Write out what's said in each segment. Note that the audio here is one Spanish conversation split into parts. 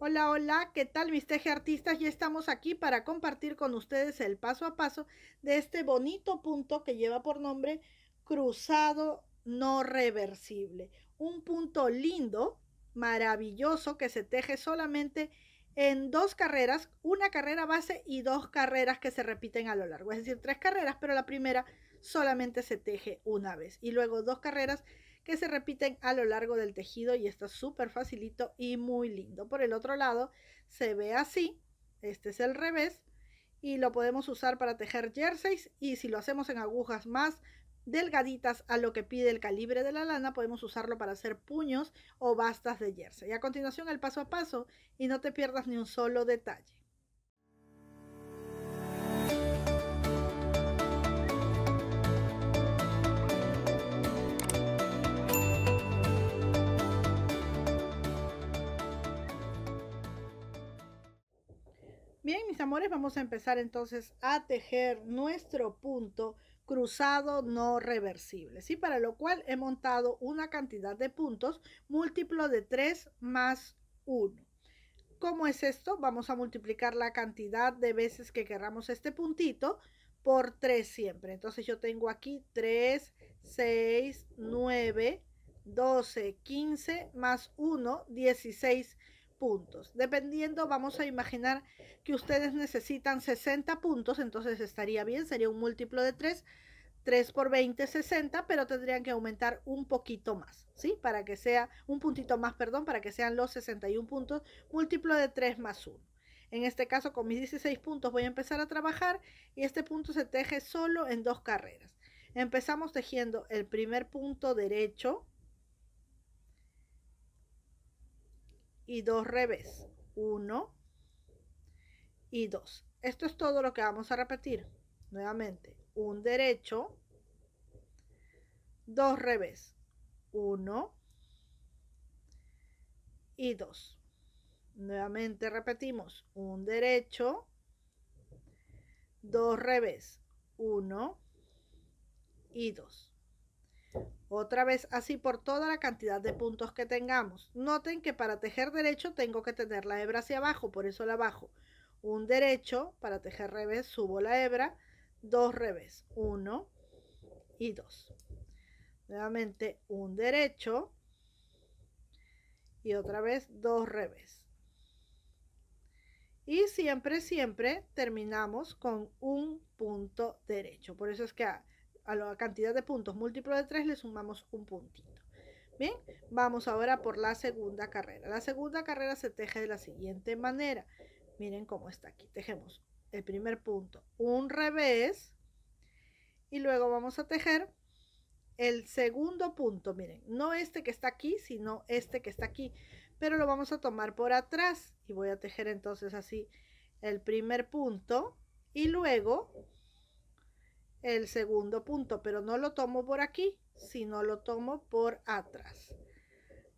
Hola, hola, ¿qué tal mis teje artistas? Ya estamos aquí para compartir con ustedes el paso a paso de este bonito punto que lleva por nombre cruzado no reversible. Un punto lindo, maravilloso, que se teje solamente en dos carreras, una carrera base y dos carreras que se repiten a lo largo, es decir, tres carreras, pero la primera solamente se teje una vez y luego dos carreras que se repiten a lo largo del tejido y está súper facilito y muy lindo. Por el otro lado se ve así, este es el revés y lo podemos usar para tejer jerseys y si lo hacemos en agujas más delgaditas a lo que pide el calibre de la lana, podemos usarlo para hacer puños o bastas de jersey. a continuación el paso a paso y no te pierdas ni un solo detalle. Bien, mis amores, vamos a empezar entonces a tejer nuestro punto cruzado no reversible, ¿sí? Para lo cual he montado una cantidad de puntos múltiplo de 3 más 1. ¿Cómo es esto? Vamos a multiplicar la cantidad de veces que querramos este puntito por 3 siempre. Entonces yo tengo aquí 3, 6, 9, 12, 15, más 1, 16 puntos. Dependiendo, vamos a imaginar que ustedes necesitan 60 puntos, entonces estaría bien, sería un múltiplo de 3. 3 por 20 es 60, pero tendrían que aumentar un poquito más, ¿sí? Para que sea un puntito más, perdón, para que sean los 61 puntos, múltiplo de 3 más 1. En este caso, con mis 16 puntos voy a empezar a trabajar y este punto se teje solo en dos carreras. Empezamos tejiendo el primer punto derecho, y dos revés. 1 y 2. Esto es todo lo que vamos a repetir. Nuevamente, un derecho, dos revés. 1 y 2. Nuevamente repetimos, un derecho, dos revés. 1 y 2. Otra vez así por toda la cantidad de puntos que tengamos. Noten que para tejer derecho tengo que tener la hebra hacia abajo, por eso la bajo. Un derecho, para tejer revés subo la hebra, dos revés, uno y dos. Nuevamente un derecho y otra vez dos revés. Y siempre, siempre terminamos con un punto derecho. Por eso es que ah, a la cantidad de puntos múltiplo de 3 le sumamos un puntito. Bien, vamos ahora por la segunda carrera. La segunda carrera se teje de la siguiente manera. Miren cómo está aquí. Tejemos el primer punto, un revés. Y luego vamos a tejer el segundo punto. Miren, no este que está aquí, sino este que está aquí. Pero lo vamos a tomar por atrás. Y voy a tejer entonces así el primer punto. Y luego el segundo punto, pero no lo tomo por aquí, sino lo tomo por atrás.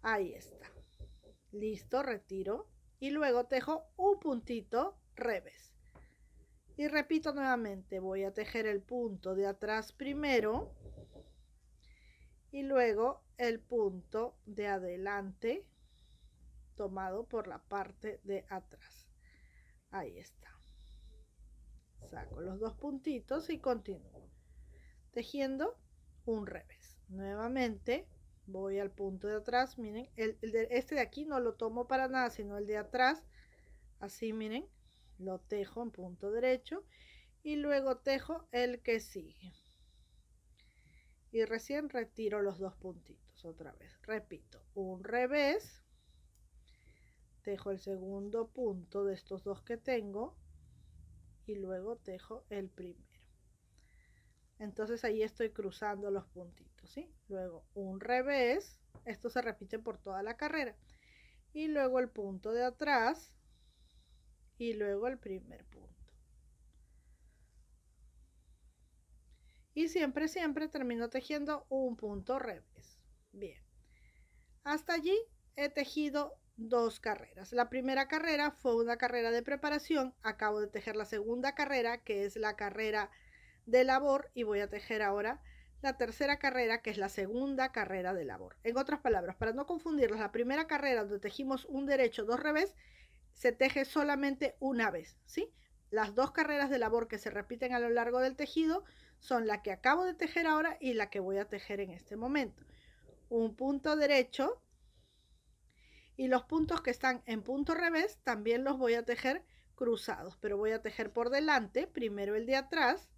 Ahí está. Listo, retiro. Y luego tejo un puntito revés. Y repito nuevamente, voy a tejer el punto de atrás primero y luego el punto de adelante tomado por la parte de atrás. Ahí está saco los dos puntitos y continúo tejiendo un revés nuevamente voy al punto de atrás miren el, este de aquí no lo tomo para nada sino el de atrás así miren lo tejo en punto derecho y luego tejo el que sigue y recién retiro los dos puntitos otra vez repito un revés tejo el segundo punto de estos dos que tengo y luego tejo el primero. Entonces ahí estoy cruzando los puntitos, ¿sí? Luego un revés, esto se repite por toda la carrera. Y luego el punto de atrás y luego el primer punto. Y siempre, siempre termino tejiendo un punto revés. Bien. Hasta allí he tejido dos carreras. La primera carrera fue una carrera de preparación, acabo de tejer la segunda carrera, que es la carrera de labor, y voy a tejer ahora la tercera carrera, que es la segunda carrera de labor. En otras palabras, para no confundirlas, la primera carrera donde tejimos un derecho, dos revés, se teje solamente una vez, ¿sí? Las dos carreras de labor que se repiten a lo largo del tejido son la que acabo de tejer ahora y la que voy a tejer en este momento. Un punto derecho, y los puntos que están en punto revés también los voy a tejer cruzados, pero voy a tejer por delante, primero el de atrás,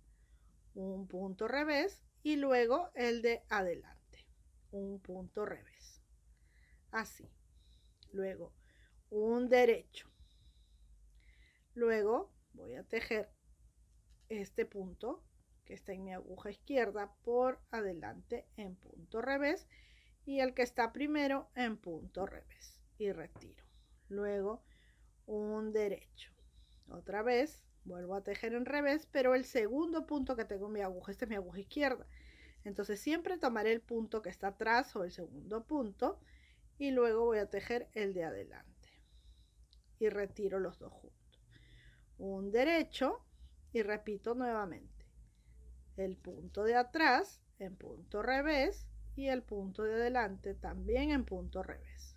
un punto revés y luego el de adelante, un punto revés. Así. Luego un derecho. Luego voy a tejer este punto que está en mi aguja izquierda por adelante en punto revés y el que está primero en punto revés y retiro. Luego un derecho. Otra vez vuelvo a tejer en revés, pero el segundo punto que tengo en mi aguja, este es mi aguja izquierda. Entonces siempre tomaré el punto que está atrás o el segundo punto y luego voy a tejer el de adelante. Y retiro los dos juntos. Un derecho y repito nuevamente. El punto de atrás en punto revés y el punto de adelante también en punto revés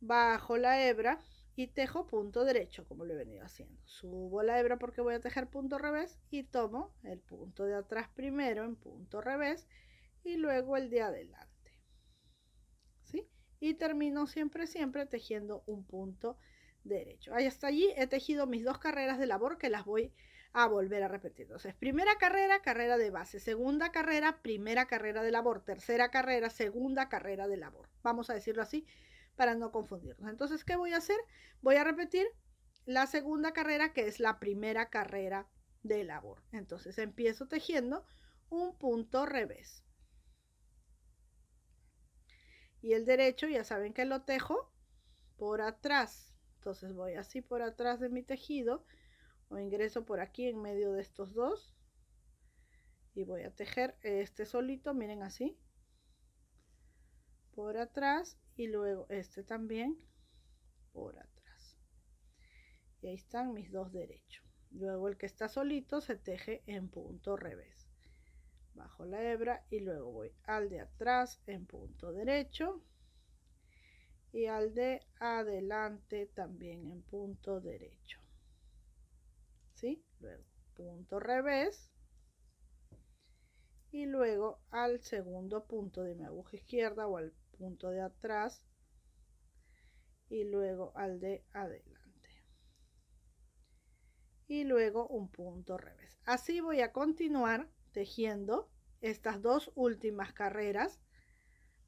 bajo la hebra y tejo punto derecho, como lo he venido haciendo. Subo la hebra porque voy a tejer punto revés y tomo el punto de atrás primero en punto revés y luego el de adelante. ¿Sí? Y termino siempre, siempre tejiendo un punto derecho. Ahí hasta allí he tejido mis dos carreras de labor que las voy a volver a repetir. Entonces, primera carrera, carrera de base, segunda carrera, primera carrera de labor, tercera carrera, segunda carrera de labor. Vamos a decirlo así para no confundirnos. Entonces, ¿qué voy a hacer? Voy a repetir la segunda carrera, que es la primera carrera de labor. Entonces, empiezo tejiendo un punto revés. Y el derecho, ya saben que lo tejo por atrás. Entonces voy así por atrás de mi tejido o ingreso por aquí en medio de estos dos y voy a tejer este solito, miren así por atrás y luego este también por atrás. Y ahí están mis dos derechos. Luego el que está solito se teje en punto revés. Bajo la hebra y luego voy al de atrás en punto derecho y al de adelante también en punto derecho. ¿Sí? Luego punto revés y luego al segundo punto de mi aguja izquierda o al punto de atrás y luego al de adelante y luego un punto revés así voy a continuar tejiendo estas dos últimas carreras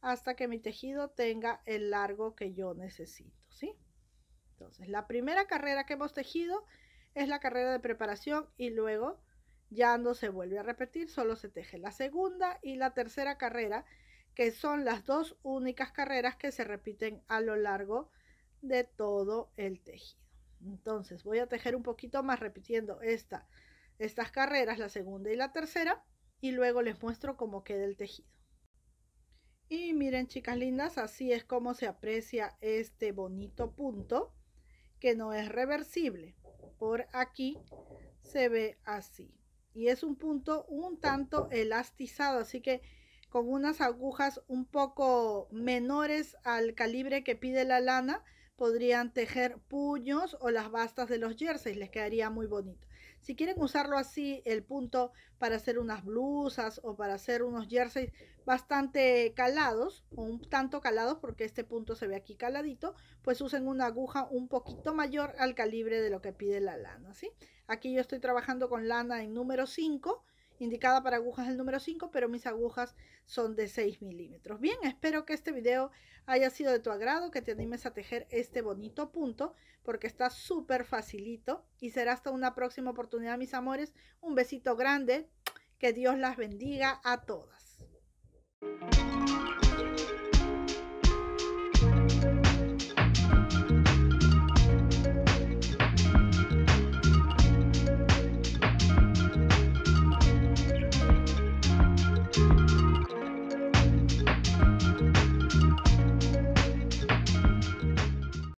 hasta que mi tejido tenga el largo que yo necesito ¿sí? entonces la primera carrera que hemos tejido es la carrera de preparación y luego ya no se vuelve a repetir solo se teje la segunda y la tercera carrera que son las dos únicas carreras que se repiten a lo largo de todo el tejido. Entonces voy a tejer un poquito más repitiendo esta, estas carreras, la segunda y la tercera, y luego les muestro cómo queda el tejido. Y miren chicas lindas, así es como se aprecia este bonito punto que no es reversible. Por aquí se ve así. Y es un punto un tanto elastizado, así que con unas agujas un poco menores al calibre que pide la lana, podrían tejer puños o las bastas de los jerseys, les quedaría muy bonito. Si quieren usarlo así, el punto para hacer unas blusas o para hacer unos jerseys bastante calados, o un tanto calados porque este punto se ve aquí caladito, pues usen una aguja un poquito mayor al calibre de lo que pide la lana, ¿sí? Aquí yo estoy trabajando con lana en número 5, indicada para agujas el número 5, pero mis agujas son de 6 milímetros. Bien, espero que este video haya sido de tu agrado, que te animes a tejer este bonito punto, porque está súper facilito y será hasta una próxima oportunidad, mis amores. Un besito grande, que Dios las bendiga a todas.